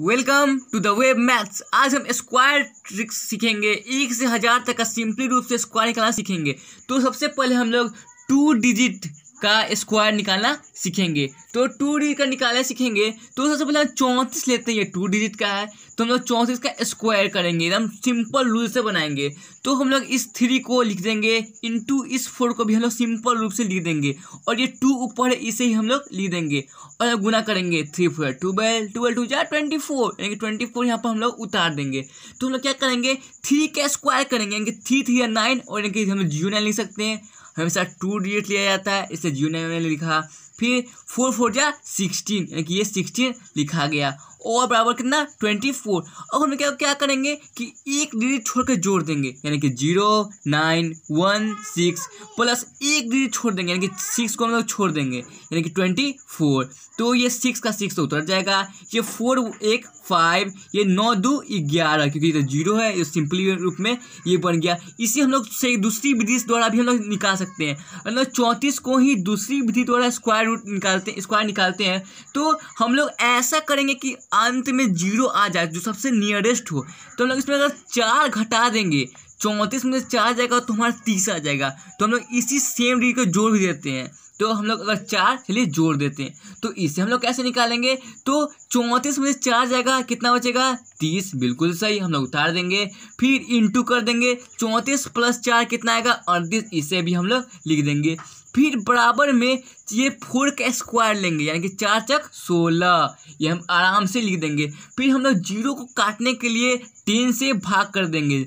welcome to the web maths आज हम square tricks सीखेंगे एक से हज़ार तक का सिंपली रूप से स्क्वायर निकालना सीखेंगे तो सबसे पहले हम लोग टू डिजिट का स्क्वायर निकालना सीखेंगे तो टू डिजिट का निकालना सीखेंगे तो सबसे पहले हम चौंतीस लेते हैं ये टू डिजिट का है तो हम लोग चौंतीस का स्क्वायर करेंगे एकदम सिंपल रूल से बनाएंगे तो हम लोग इस थ्री को लिख देंगे टू इस फोर को भी हम लोग सिंपल रूप से लिख देंगे और ये टू ऊपर है इसे ही हम लोग लिख देंगे और गुना करेंगे three four two by two by two या ट्वेंटी फोर यानी कि ट्वेंटी फोर यहाँ पर हम लोग उतार देंगे तो हम लोग क्या करेंगे थ्री का स्क्वायर करेंगे यानी कि थ्री थ्री या नाइन और यानी कि हम जीरो नाइन लिख सकते हैं हमेशा टू डिजिट लिया जाता है इसे जीरो ने लिखा फिर फोर फोर जा सिक्सटीन यानी कि ये सिक्सटीन लिखा गया और बराबर कितना ट्वेंटी फोर अब हम क्या क्या करेंगे कि एक डिजिट छोड़ के जोड़ देंगे यानी कि zero nine one six plus एक डिजिट छोड़ देंगे यानी कि सिक्स को हम लोग छोड़ देंगे यानी कि ट्वेंटी फोर तो ये सिक्स का सिक्स तो उतर जाएगा ये फोर एक फाइव ये नौ दो ग्यारह क्योंकि ये तो जीरो है ये सिंपली रूप में ये बन गया इसे हम लोग से दूसरी विधि द्वारा भी हम लोग निकाल सकते हैं मतलब चौंतीस को ही दूसरी विधि द्वारा स्क्वायर रूट निकालते स्क्वायर निकालते हैं तो हम लोग ऐसा करेंगे कि अंत में जीरो आ जाए जो सबसे नियरेस्ट हो तो हम लोग इसमें अगर चार घटा देंगे चौंतीस में से चार जाएगा तो हमारा तीस आ जाएगा तो हम लोग इसी सेम डिग्री को जोड़ भी देते हैं तो हम लोग अगर चार चलिए जोड़ देते हैं तो इसे हम लोग कैसे निकालेंगे तो चौंतीस में से चार जाएगा कितना बचेगा तीस बिल्कुल सही हम लोग उतार देंगे फिर इंटू कर देंगे चौंतीस प्लस चार कितना आएगा अड़तीस इसे भी हम लोग लिख देंगे फिर बराबर में ये फोर का स्क्वायर लेंगे यानी कि चार चक सोलह ये हम आराम से लिख देंगे फिर हम लोग जीरो को काटने के लिए टेन से भाग कर देंगे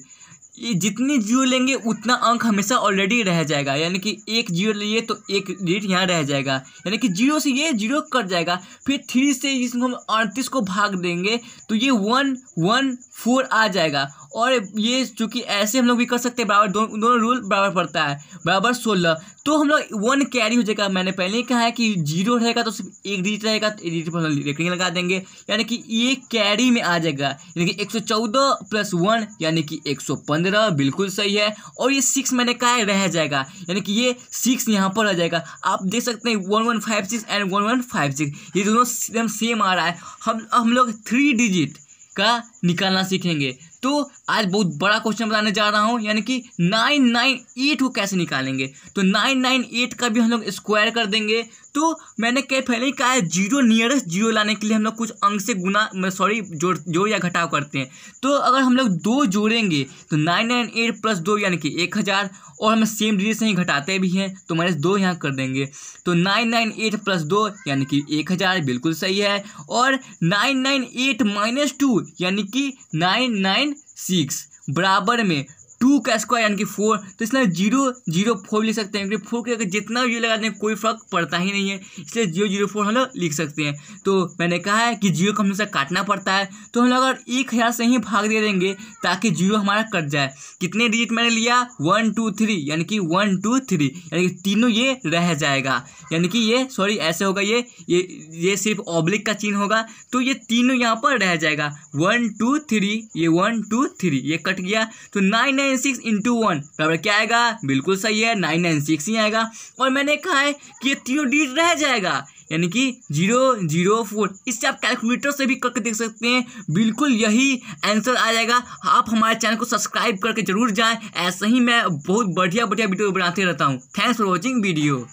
ये जितने जियो लेंगे उतना अंक हमेशा ऑलरेडी रह जाएगा यानी कि एक जियो लिए तो एक डिजिट यहाँ रह जाएगा यानी कि जीरो से ये जीरो कट जाएगा फिर थ्री से इसको हम अड़तीस को भाग देंगे तो ये वन वन फोर आ जाएगा और ये चूँकि ऐसे हम लोग भी कर सकते हैं बराबर दोनों दो रूल बराबर पड़ता है बराबर सोलह तो हम लोग वन कैरी हो जाएगा मैंने पहले ही कहा है कि जीरो रहेगा तो सिर्फ एक डिजिट रहेगा तो एक डिजिट पर हम लगा देंगे यानी कि ये कैरी में आ जाएगा यानी कि एक सौ चौदह प्लस वन यानी कि एक सौ पंद्रह पंद्रह बिल्कुल सही है और ये सिक्स मैंने कहा है रह जाएगा यानी कि ये सिक्स यहाँ पर रह जाएगा आप देख सकते हैं one one five six and one one five six ये दोनों सेम सेम आ रहा है हम हम लोग थ्री डिजिट का निकालना सीखेंगे तो आज बहुत बड़ा क्वेश्चन बताने जा रहा हूँ यानी कि नाइन नाइन एट को कैसे निकालेंगे तो नाइन नाइन एट का भी हम लोग स्क्वायर कर देंगे तो मैंने कह पहले ही कहा है जीरो नियरेस्ट जीरो लाने के लिए हम लोग कुछ अंक से गुना सॉरी जोड़ जोड़ या घटाव करते हैं तो अगर हम लोग दो जोड़ेंगे तो नाइन नाइन एट प्लस दो यानी कि एक हज़ार और हम सेम डिजिट से ही घटाते भी हैं तो मैंने दो यहाँ कर देंगे तो नाइन नाइन एट प्लस दो यानी कि एक हज़ार बिल्कुल सही है और nine nine eight minus two यानी कि नाइन नाइन सिक्स बराबर में टू का स्क्वायर यानी कि फोर तो इसलिए जीरो जीरो फोर लिख सकते हैं क्योंकि फोर के अगर जितना भी लगा दें कोई फर्क पड़ता ही नहीं है इसलिए जीरो जीरो फोर हम लोग लिख सकते हैं तो मैंने कहा है कि जीरो को हमेशा काटना पड़ता है तो हम लोग अगर एक हज़ार से ही भाग दे देंगे ताकि जीरो हमारा कट जाए कितने डिजिट मैंने लिया वन टू थ्री यानी कि वन टू थ्री यानी कि तीनों ये रह जाएगा यानी कि ये सॉरी ऐसे होगा ये ये ये सिर्फ ऑब्लिक का चिन्ह होगा तो ये तीनों यहाँ पर रह जाएगा वन टू थ्री ये वन टू थ्री ये कट गया तो nine nine six into one बराबर क्या आएगा बिल्कुल सही है नाइन नाइन सिक्स ही आएगा और मैंने कहा है कि ये तीनों डिजिट रह जाएगा यानी कि जीरो जीरो फोर इससे आप कैलकुलेटर से भी करके देख सकते हैं बिल्कुल यही आंसर आ जाएगा आप हमारे चैनल को सब्सक्राइब करके जरूर जाएं ऐसे ही मैं बहुत बढ़िया बढ़िया वीडियो बनाते रहता हूँ थैंक्स फॉर वॉचिंग वीडियो